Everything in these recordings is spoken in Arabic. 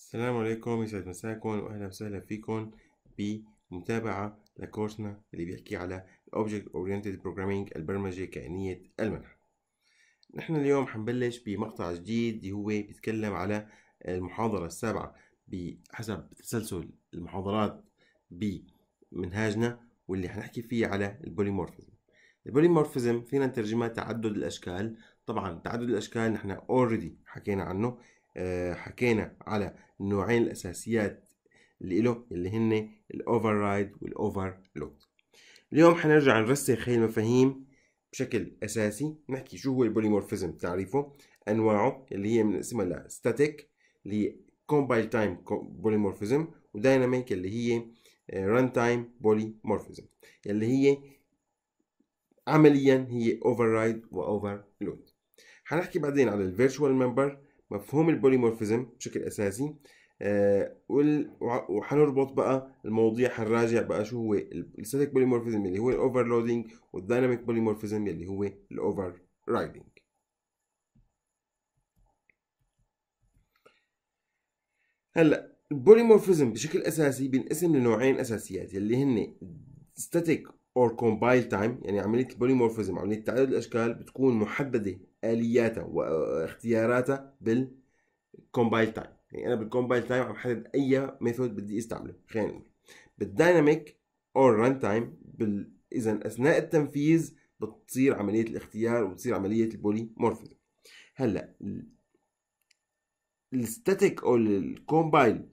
السلام عليكم يسعد مساكم واهلا وسهلا فيكم بمتابعة لكورسنا اللي بيحكي على الاوبجكت اورينتد بروجرامينج البرمجة كأنية المنح نحن اليوم حنبلش بمقطع جديد اللي هو بيتكلم على المحاضرة السابعة بحسب تسلسل المحاضرات بمنهاجنا واللي حنحكي فيه على البوليمورفيزم البوليمورفيزم فينا نترجمها تعدد الاشكال طبعا تعدد الاشكال نحن اوريدي حكينا عنه آه، حكينا على النوعين الأساسيات اللي له اللي هن الأوفر رايد والأوفر لود اليوم حنرجع نرسخ هي المفاهيم بشكل أساسي نحكي شو هو البوليمورفيزم تعريفه أنواعه اللي هي من اسمها لستاتيك اللي هي كومبايل تايم بوليمورفيزم ودايناميك اللي هي ران تايم بوليمورفيزم اللي هي عمليا هي اوفر رايد واوفر لود حنحكي بعدين على الفيرتشوال ممبر مفهوم البوليمورفيزم بشكل اساسي آه، وحنربط بقى المواضيع حنراجع بقى شو هو الستاتيك بوليمورفيزم اللي هو الاوفرلودنج والديناميك بوليمورفيزم اللي هو الاوفر رايدنج هلا البوليمورفيزم بشكل اساسي بينقسم لنوعين اساسيات اللي هن ستاتيك اور كومبايل تايم يعني عمليه البوليمورفيزم عمليه تعدد الاشكال بتكون محدده الياته واختياراته بالكومبايل تايم يعني انا بالكومبايل تايم عم حدد اي ميثود بدي استعمله خلينا نقول بالدايناميك اور ران تايم بال... اذا اثناء التنفيذ بتصير عمليه الاختيار وبتصير عمليه مورفيز هلا الستاتيك او الكومبايل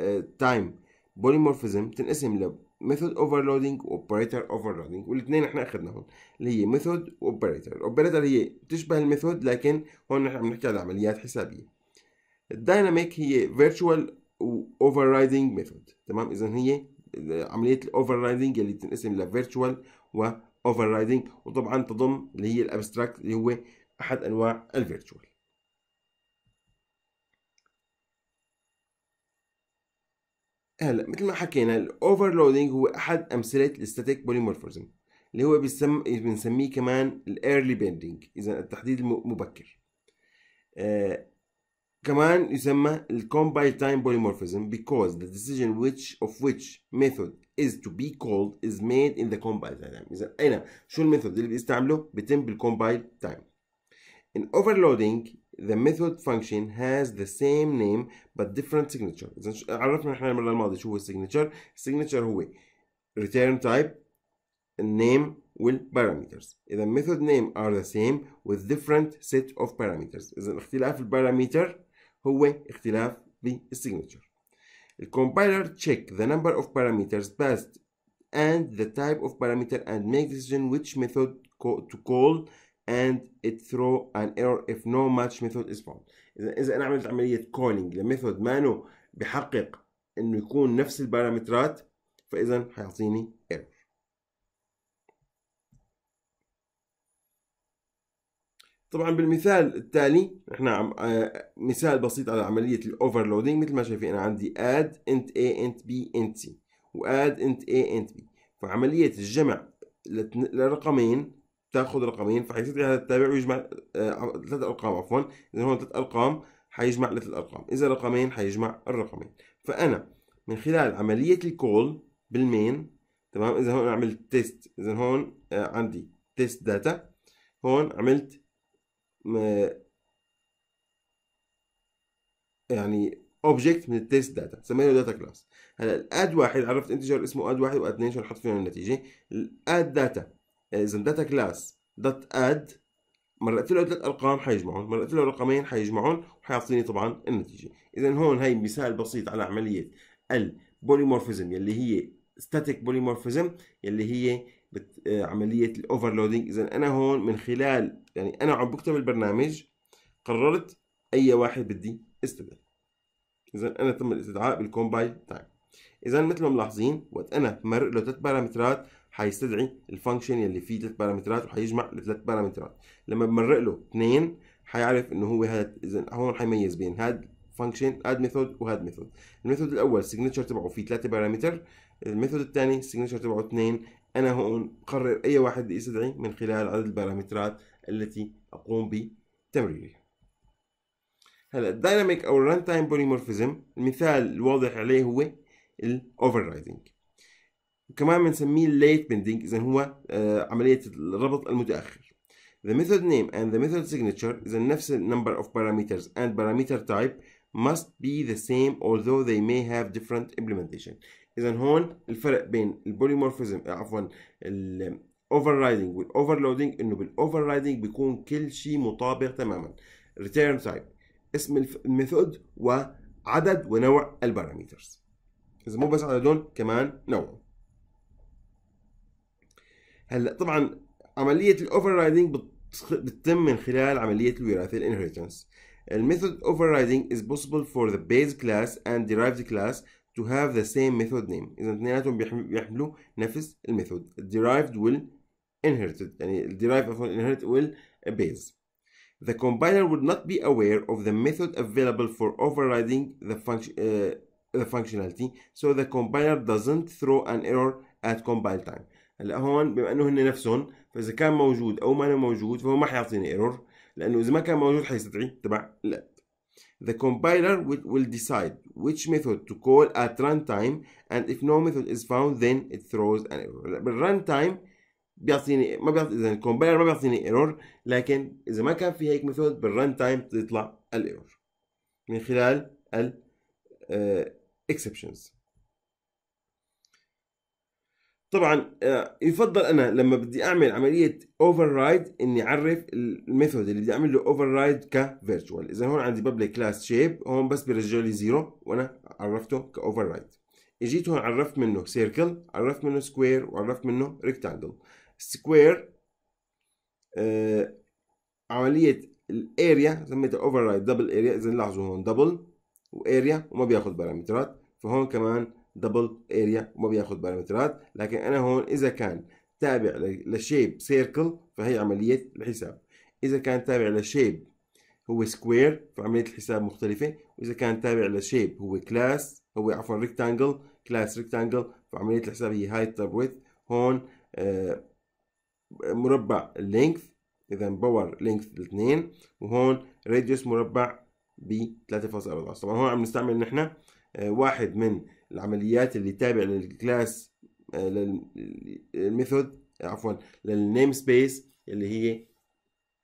آه، تايم بوليمورفيزم تنقسم ل ميثود اوفرلودنج واوبريتور اوفرلودنج والاثنين احنا اخذناهم اللي هي ميثود واوبريتور الاوبريتر هي تشبه الميثود لكن هون احنا بنحكي على عمليات حسابيه الدايناميك هي فيرتشوال اوفررايدنج ميثود تمام اذا هي عمليه الاوفررايدنج اللي بتنقسم لفيرتشوال واوفررايدنج وطبعا تضم اللي هي الابستراكت اللي هو احد انواع الفيرتشوال هلا مثل ما حكينا الاوفرلودنج هو احد امثله الاستاتيك بوليمورفيزم اللي هو بنسميه كمان الايرلي بيندنج اذا التحديد المبكر آه كمان يسمى الكومبايل تايم بوليمورفيزم because the decision which of which method is to be called is made in the compile time اذا انا شو الميثود اللي بيستعمله بيتم بالكومبايل time in overloading the method function has the same name but different signature اذا عرفنا احنا المره الماضيه شو هو السيجنتشر السيجنتشر هو return type name والبارامترز اذا method name are the same with different set of parameters اذا اختلاف البارامتر هو اختلاف بالسيجنتشر الكومبايلر check the number of parameters passed and the type of parameter and make decision which method to call and it throw an error if no match method is found اذا اذا انا عملت عمليه كولينج لميثود انه بحقق انه يكون نفس البارامترات فاذا حيعطيني error طبعا بالمثال التالي احنا عم آه، مثال بسيط على عمليه الاوفرلودينج مثل ما شايفين انا عندي اد انت اي انت بي انت سي واد انت اي انت بي فعمليه الجمع لرقمين تاخد رقمين فهيصير التابع ويجمع آه، ثلاث ارقام عفوا اذا هون ثلاث ارقام حيجمع ثلاث ارقام اذا رقمين حيجمع الرقمين فانا من خلال عمليه الكول بالمين تمام اذا هون عملت تيست اذا هون آه، عندي تيست داتا هون عملت يعني اوبجكت من التيست داتا سميناه داتا كلاس هلا الاد واحد عرفت انتجر اسمه اد واحد واد اثنين عشان احط فيهم النتيجه الاد داتا اذا داتا كلاس دوت اد مرقت له ثلاث ارقام حيجمعهم مرقت له رقمين حيجمعهم وحيعطيني طبعا النتيجه اذا هون هي مثال بسيط على عمليه البوليمورفيزم يلي هي ستاتيك بوليمورفيزم يلي هي بت... آه، عمليه الاوفرلودنج اذا انا هون من خلال يعني انا عم بكتب البرنامج قررت اي واحد بدي استدعي اذا انا تم الاستدعاء بالكومبايل تايم اذا مثل ما ملاحظين وقت انا مرق له ثلاث بارامترات هيستدعي الفانكشن يلي فيه ثلاث بارامترات وهيجمع الثلاث بارامترات لما بمرق له اثنين هيعرف انه هو هاد اذا هون حيميز بين هاد فانكشن اد ميثود وهاد ميثود الميثود الاول السيجنتشر تبعه فيه ثلاثه بارامتر الميثود الثاني السيجنتشر تبعه اثنين انا هون بقرر اي واحد بدي استدعي من خلال عدد البارامترات التي اقوم بتمريرها هلا الدايناميك او الران تايم بوليمورفيزم المثال الواضح عليه هو الاوفر رايدنج وكمان بنسميه late bending إذا هو آه، عملية الربط المتأخر The method name and the method signature إذا نفس number of parameters and parameter type must be the same although they may have different implementation إذا هون الفرق بين البوليمورفيزم آه، عفوا الاوفررايدنج والاوفرلودنج إنه بالاوفررايدنج بيكون كل شيء مطابق تماما return type اسم الميثود وعدد ونوع الباراميترز إذا مو بس عددهم كمان نوعهم هلا طبعا عمليه الاوفر رايدنج بتتم من خلال عمليه الوراثه الانهيرتنس الميثود اوفر رايدنج is possible for the base class and derived class to have the same method name اذا اثنيناتهم بيحملوا نفس الميثود derived will inherited يعني ال derived عفوا inherit will base the compiler would not be aware of the method available for overriding the function uh, the functionality so the compiler doesn't throw an error at compile time هلا هون بما انه هن نفسهم فاذا كان موجود او ما أنا موجود فهو ما حيعطيني ايرور لانه اذا ما كان موجود حيستدعي تبع لا The compiler will decide which method to call at runtime and if no method is found then it throws an error. تايم بيعطيني ما بيعطي اذا الكومبايلر ما بيعطيني ايرور لكن اذا ما كان في هيك ميثود بالرن تايم بتطلع الايرور من خلال ال اكسبشنز آه، طبعا آه، يفضل انا لما بدي اعمل عمليه اوفر رايد اني اعرف الميثود اللي بدي اعمل له اوفر رايد كفيرتشوال اذا هون عندي بابليك كلاس شيب هون بس بيرجع لي زيرو وانا عرفته كاوفر رايد اجيت هون عرفت منه سيركل عرفت منه سكوير وعرفت منه ريكتانجل سكوير آه عمليه الاريا سميتها اوفر رايد دبل اريا اذا لاحظوا هون دبل واريا وما بياخذ بارامترات فهون كمان دبل اريا وما بياخذ بارامترات لكن انا هون اذا كان تابع لشيب سيركل فهي عمليه الحساب اذا كان تابع لشيب هو سكوير فعمليه الحساب مختلفه واذا كان تابع لشيب هو كلاس هو عفوا ريكتانجل كلاس ريكتانجل فعمليه الحساب هي هاي تاب ويدث هون آه، مربع لينث اذا باور لينث الاثنين وهون راديوس مربع ب 3.4 طبعا هون عم نستعمل نحن آه، واحد من العمليات اللي تابع للكلاس آه، للميثود آه، عفوا للنيم سبيس اللي هي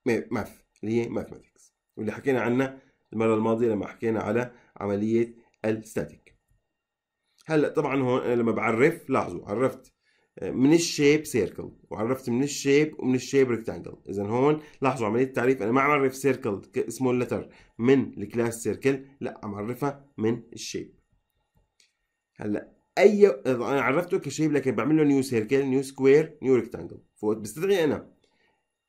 ماث اللي هي ماثماتكس واللي حكينا عنها المرة الماضية لما حكينا على عملية الستاتيك هلا طبعا هون لما بعرف لاحظوا عرفت من الشيب سيركل وعرفت من الشيب ومن الشيب ريكتانجل اذا هون لاحظوا عمليه التعريف انا ما عم عرف سيركل اسمه اللتر من الكلاس سيركل لا عم عرفها من الشيب هلا اي انا عرفته كشيب لكن بعمل له نيو سيركل نيو سكوير نيو ريكتانجل فوق بستدعي انا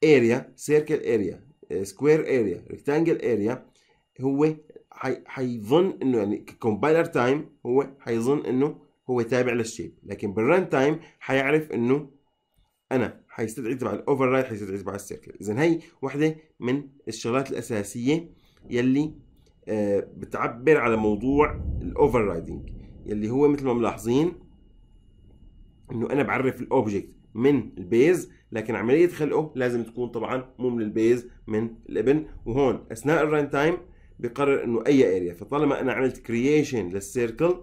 اريا سيركل اريا سكوير اريا ريكتانجل اريا هو حي... حيظن انه يعني كومبايلر تايم هو حيظن انه هو تابع للشيب لكن بالران تايم حيعرف انه انا حيستدعي تبع الاوفر رايد حيستدعي تبع السيركل اذا هي وحده من الشغلات الاساسيه يلي آه بتعبر على موضوع الاوفر رايدنج اللي هو مثل ما ملاحظين انه انا بعرف الاوبجكت من البيز لكن عمليه خلقه لازم تكون طبعا مو من البيز من الابن وهون اثناء الران تايم بقرر انه اي اريا فطالما انا عملت كرييشن للسيركل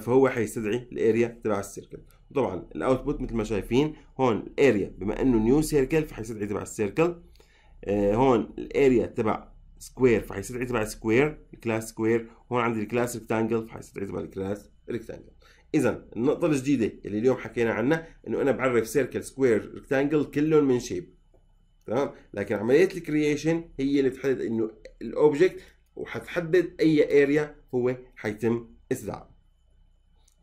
فهو حيستدعي الاريا تبع السيركل طبعا الاوتبوت مثل ما شايفين هون الاريا بما انه نيو سيركل فحيستدعي تبع السيركل آه، هون الاريا تبع سكوير فحيصير عندي على سكوير الكلاس سكوير هون عندي الكلاس ريكتانجل فحيصير عندي على الكلاس ريكتانجل اذا النقطه الجديده اللي اليوم حكينا عنها انه انا بعرف سيركل سكوير ريكتانجل كلهم من شيب تمام لكن عمليه الكرييشن هي اللي بتحدد انه الاوبجكت وحتحدد اي اريا هو حيتم استدعائه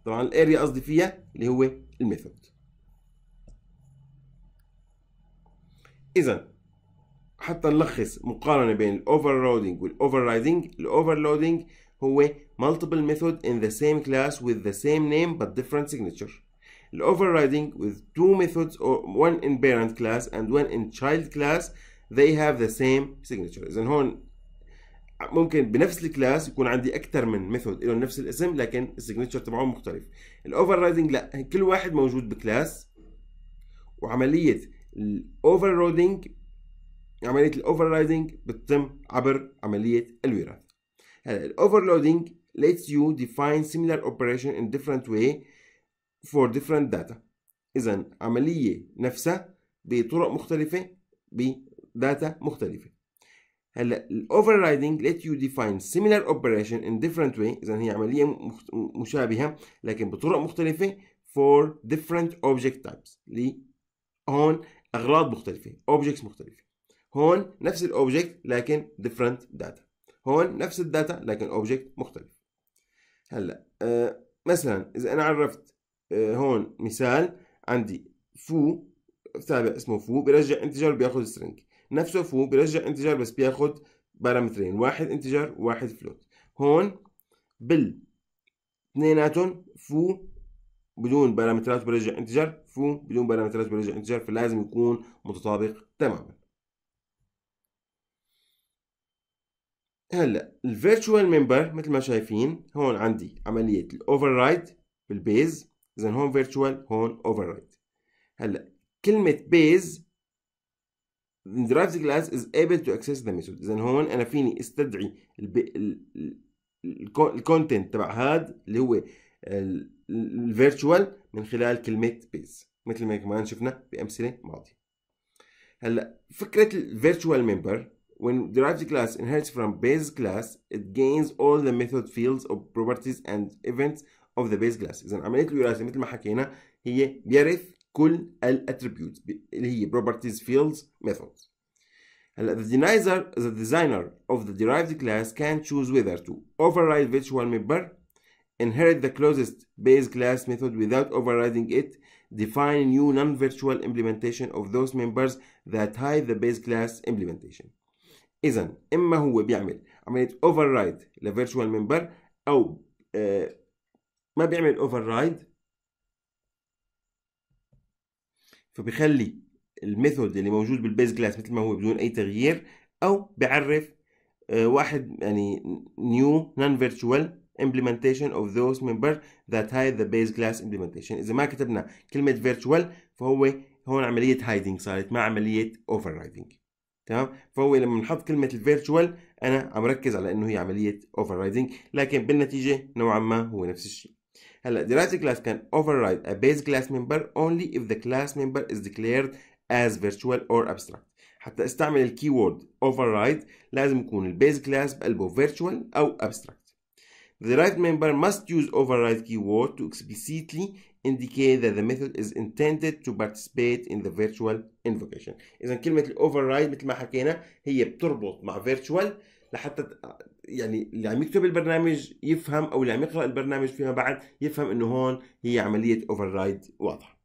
طبعا الاريا قصدي فيها اللي هو الميثود اذا حتى نلخص مقارنة بين الأوفرلودنج والأوفررايدنج الأوفرلودنج هو multiple method in the same class with the same name but different signature Overriding with two methods or one in parent class and one in child class they have the same signature إذا هون ممكن بنفس الكلاس يكون عندي اكثر من ميثود إلهم نفس الاسم لكن السيجنتشر تبعهم مختلف الاوفر رايدنج لا كل واحد موجود بكلاس وعمليه الاوفر رودنج عملية الأوفررايدنج بتتم عبر عملية الوراثة. هلا الأوفرلودنج lets you define similar operation in different way for different data. إذا عملية نفسها بطرق مختلفة بداتا مختلفة. هلا overriding let you define similar operation in different way اذا هي عمليه مشابهه لكن بطرق مختلفه for different object types لي هون اغراض مختلفه objects مختلفه هون نفس الاوبجكت لكن different data هون نفس الداتا لكن اوبجكت مختلف هلا آه، مثلا اذا انا عرفت آه، هون مثال عندي فو تابع اسمه فو بيرجع انتجر بياخذ سترينج نفسه فو بيرجع انتجر بس بياخذ بارامترين واحد انتجر واحد فلوت هون بال اثنيناتهم فو بدون بارامترات بيرجع انتجر فو بدون بارامترات بيرجع انتجر فلازم يكون متطابق تماما هلا الفيرتشوال ممبر مثل ما شايفين هون عندي عمليه الاوفررايد بالبيز اذا هون فيرتشوال هون اوفررايد هلا كلمه بيز derives class is able to access the method اذا هون انا فيني استدعي الكونتنت تبع هاد اللي هو الفيرتشوال من خلال كلمه بيز مثل ما كمان شفنا بامثله ماضيه هلا فكره الفيرتشوال ممبر When derived class inherits from base class, it gains all the method fields or properties and events of the base class. إذا عملية الوراثة مثل ما حكينا هي بيرث كل attributes, اللي هي properties fields methods. the designer the designer of the derived class can choose whether to override virtual member inherit the closest base class method without overriding it, define new non-virtual implementation of those members that hide the base class implementation. اذا اما هو بيعمل عمليه اوفر رايد لفيرتشوال ممبر او آه، ما بيعمل اوفر رايد فبيخلي الميثود اللي موجود بالبيز كلاس مثل ما هو بدون اي تغيير او بيعرف آه، واحد يعني نيو نون فيرتشوال implementation of those member that hide the base class implementation اذا ما كتبنا كلمه virtual فهو هون عمليه hiding صارت ما عمليه overriding تمام فهو لما بنحط كلمه الفيرتشوال انا عم ركز على انه هي عمليه اوفررايدنج لكن بالنتيجه نوعا ما هو نفس الشيء هلا كلاس class can override a base class member only if the class member is declared as virtual or abstract حتى استعمل اوفر override لازم يكون البيز كلاس بقلبه virtual أو abstract. The derived member must use override keyword to explicitly indicate that the method is intended to participate in the virtual invocation اذا كلمه override مثل ما حكينا هي بتربط مع virtual لحتى آه، يعني اللي عم يكتب البرنامج يفهم او اللي عم يقرا البرنامج فيما بعد يفهم انه هون هي عمليه override واضحه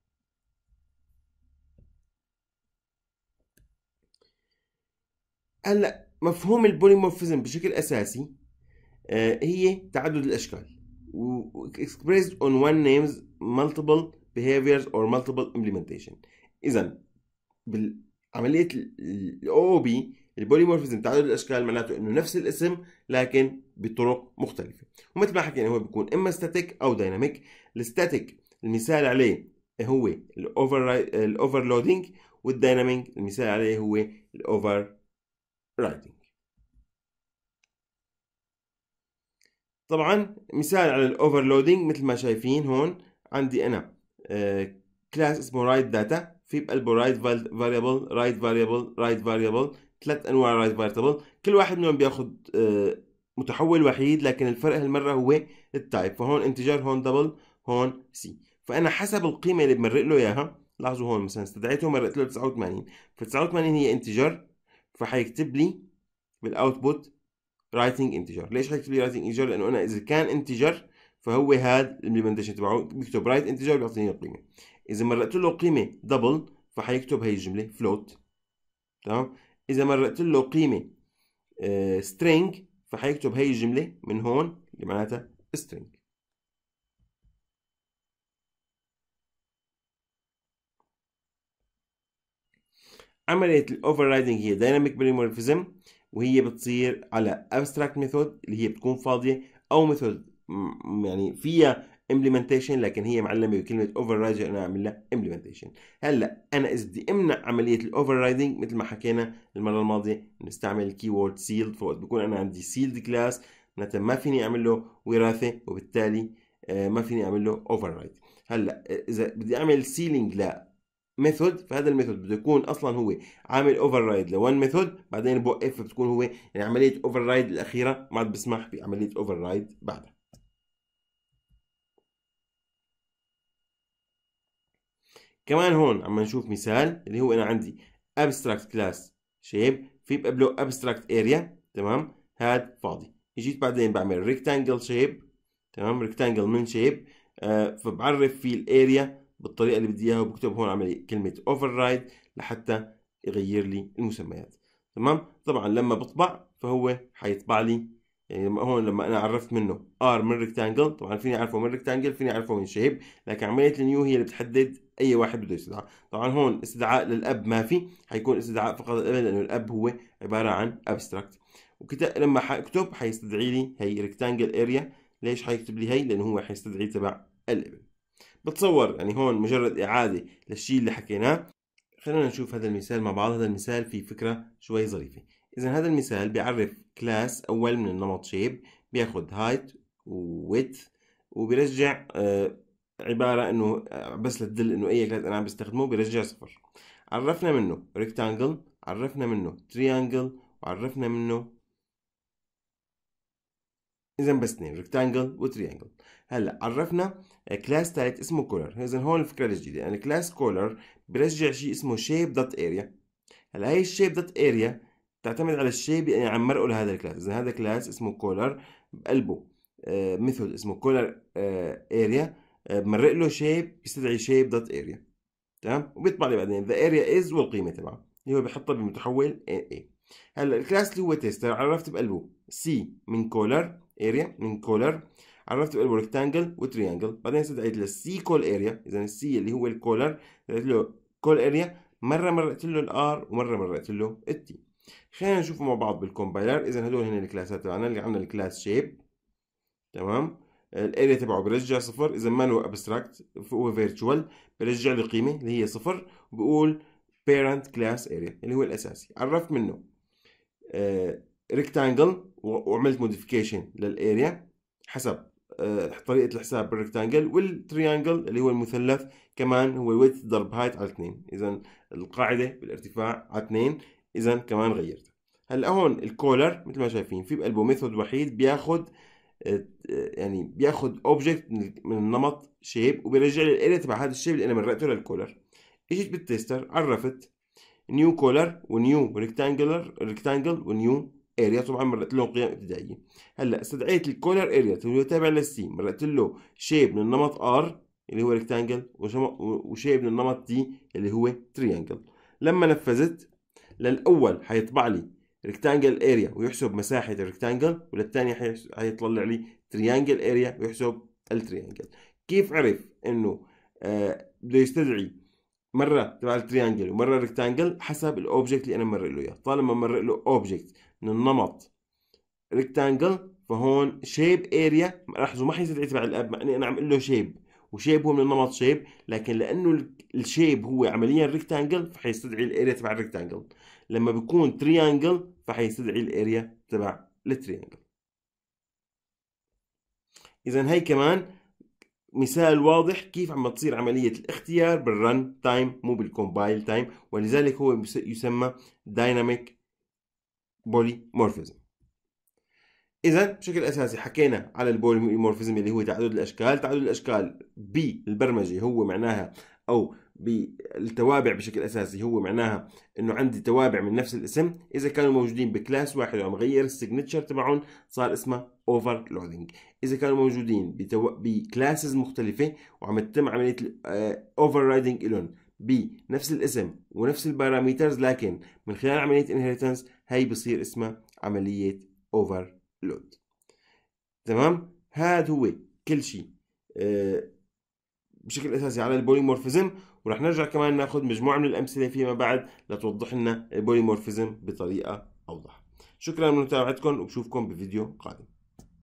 هلا مفهوم البوليمورفيزم بشكل اساسي آه، هي تعدد الاشكال expressed on one name's multiple behaviors or multiple implementation اذا بالعمليه الاو بي البوليمورفيزم تعدد الاشكال معناته انه نفس الاسم لكن بطرق مختلفه ومثل ما حكينا هو بيكون اما ستاتيك او دايناميك الستاتيك المثال عليه هو الاوفر الاوفرلودينج والدايناميك المثال عليه هو الاوفر رايدنج طبعا مثال على الاوفرلودنج مثل ما شايفين هون عندي انا كلاس آه، اسمه رايت داتا في بقلبه رايت فاريبل رايت فاريبل رايت فاريبل ثلاث انواع رايت فاريبل كل واحد منهم بياخذ آه، متحول وحيد لكن الفرق هالمره هو التايب فهون انتجر هون دبل هون سي فانا حسب القيمه اللي بمرق له اياها لاحظوا هون مثلا استدعيته مرقت له 89 ف 89 هي انتجر فحيكتب لي بالاوتبوت رايتنج انتجر ليش حكيت لي رايتنج انتجر لانه انا اذا كان انتجر فهو هذا الامبلمنتيشن تبعه بيكتب رايت انتجر بيعطيني القيمه اذا مرقت له قيمه دبل فحيكتب هي الجمله فلوت تمام اذا مرقت له قيمه سترينج آه، فحيكتب هي الجمله من هون اللي معناتها string عملية رايدنج هي دايناميك بوليمورفيزم وهي بتصير على abstract method اللي هي بتكون فاضيه او method يعني فيها implementation لكن هي معلمه بكلمه override انا اعمل لها implementation هلا انا اذا بدي امنع عمليه الاوفررايدنج مثل ما حكينا المره الماضيه الكي الكيورد سيلد فوقت بكون انا عندي سيلد كلاس معناتها ما فيني اعمل له وراثه وبالتالي آه، ما فيني اعمل له رايد هلا اذا بدي اعمل سيلينج لا ميثود فهذا الميثود بده يكون اصلا هو عامل اوفر رايد لون ميثود بعدين بوقف بتكون هو يعني عمليه اوفر رايد الاخيره ما عاد بسمح بعمليه اوفر رايد بعدها كمان هون عم نشوف مثال اللي هو انا عندي abstract class شيب في بقبله abstract area تمام هاد فاضي اجيت بعدين بعمل rectangle shape تمام rectangle من shape آه، فبعرف فيه الاريا بالطريقه اللي بدي اياها وبكتب هون عملي كلمه override لحتى يغير لي المسميات تمام طبعا لما بطبع فهو حيطبع لي يعني هون لما انا عرفت منه ار من ريكتانجل طبعا فيني اعرفه من ريكتانجل فيني اعرفه من شيب لكن عمليه النيو هي اللي بتحدد اي واحد بده يستدعى طبعا هون استدعاء للاب ما في حيكون استدعاء فقط للابن لانه الاب هو عباره عن ابستراكت وكتاب لما حكتب حيستدعي لي هي ريكتانجل اريا ليش حيكتب لي هي لانه هو حيستدعي تبع الابن بتصور يعني هون مجرد إعادة للشيء اللي حكيناه خلينا نشوف هذا المثال مع بعض هذا المثال فيه فكرة شوي ظريفة إذا هذا المثال بيعرف كلاس أول من النمط شيب بياخد هايت وويدث وبيرجع آه، عبارة إنه آه، بس لتدل إنه أي كلاس أنا عم بستخدمه بيرجع صفر عرفنا منه ريكتانجل عرفنا منه تريانجل وعرفنا منه اذا بس اثنين ريكتانجل وتريانجل هلا عرفنا كلاس تالت اسمه كولر اذا هون الفكره الجديده يعني كلاس كولر بيرجع شيء اسمه شيب دوت اريا هلا هي الشيب دوت اريا تعتمد على الشيب يعني عم مرقه لهذا الكلاس اذا هذا كلاس اسمه كولر بقلبه آه، ميثود اسمه كولر اريا آه، آه، بمرق له شيب بيستدعي شيب دوت اريا تمام وبيطبع لي بعدين ذا اريا از والقيمه تبعه اللي هو بحطها بمتحول اي هلا الكلاس اللي هو تيستر عرفت بقلبه سي من كولر اريا من كولر عرفت بقى ريكتانجل وتريانجل بعدين سد له السي كول اريا اذا السي اللي هو الكولر قالت له كول اريا مره مرقت له الار ومره مرقت له التي خلينا نشوفه مع بعض بالكومبايلر اذا هدول هن الكلاسات تبعنا اللي عملنا الكلاس شيب تمام الاريا تبعه برجع صفر اذا ما له ابستراكت هو فيرتشوال برجع له قيمه اللي هي صفر وبقول parent class area اللي هو الاساسي عرفت منه آه ريكتانجل وعملت موديفيكيشن للاريا حسب آه، طريقه الحساب بالريكتانجل والتريانجل اللي هو المثلث كمان هو ويت ضرب هايت على 2 اذا القاعده بالارتفاع على 2 اذا كمان غيرت هلا هون الكولر مثل ما شايفين في بقلبه ميثود وحيد بياخذ آه، يعني بياخذ اوبجكت من النمط شيب وبيرجع لي الاريا تبع هذا الشيب اللي انا مرقته للكولر اجيت بالتيستر عرفت نيو كولر ونيو ريكتانجلر ريكتانجل ونيو اريا طبعا مرقت لهم قيم ابتدائيه هلا استدعيت الكولر اريا اللي هو تابع للسي مرقت له شيب من النمط ار اللي هو ريكتانجل وشيب من النمط تي اللي هو تريانجل لما نفذت للاول حيطبع لي ريكتانجل اريا ويحسب مساحه الريكتانجل وللثاني حيطلع لي تريانجل اريا ويحسب التريانجل كيف عرف انه آه بده يستدعي مره تبع التريانجل ومره ريكتانجل حسب الاوبجكت اللي انا مرق له اياه طالما مرق له اوبجكت من النمط ريكتانجل فهون شيب اريا لاحظوا ما حيصير تبع الاب مع اني انا عم اقول له شيب وشيب هو من النمط شيب لكن لانه الشيب هو عمليا ريكتانجل فحيستدعي الاريا تبع الريكتانجل لما بيكون تريانجل فحيستدعي الاريا تبع التريانجل اذا هي كمان مثال واضح كيف عم تصير عملية الاختيار بالرن تايم مو بالكومبايل تايم ولذلك هو يسمى دايناميك بوليمورفيزم اذا بشكل اساسي حكينا على البوليمورفيزم اللي هو تعدد الاشكال تعدد الاشكال بالبرمجه هو معناها او بالتوابع بشكل اساسي هو معناها انه عندي توابع من نفس الاسم اذا كانوا موجودين بكلاس واحد وعم غير السيجنتشر تبعهم صار اسمها اوفرلودنج اذا كانوا موجودين بكلاسز مختلفه وعم تتم عمليه اوفررايدنج آه، لهم بنفس الاسم ونفس الباراميترز لكن من خلال عمليه انهيرتنس هي بصير اسمها عملية overload تمام هذا هو كل شيء آه، بشكل اساسي على البوليمورفيزم ورح نرجع كمان ناخذ مجموعه من الامثله فيما بعد لتوضح لنا البوليمورفيزم بطريقه اوضح شكرا لمتابعتكم وبشوفكم بفيديو قادم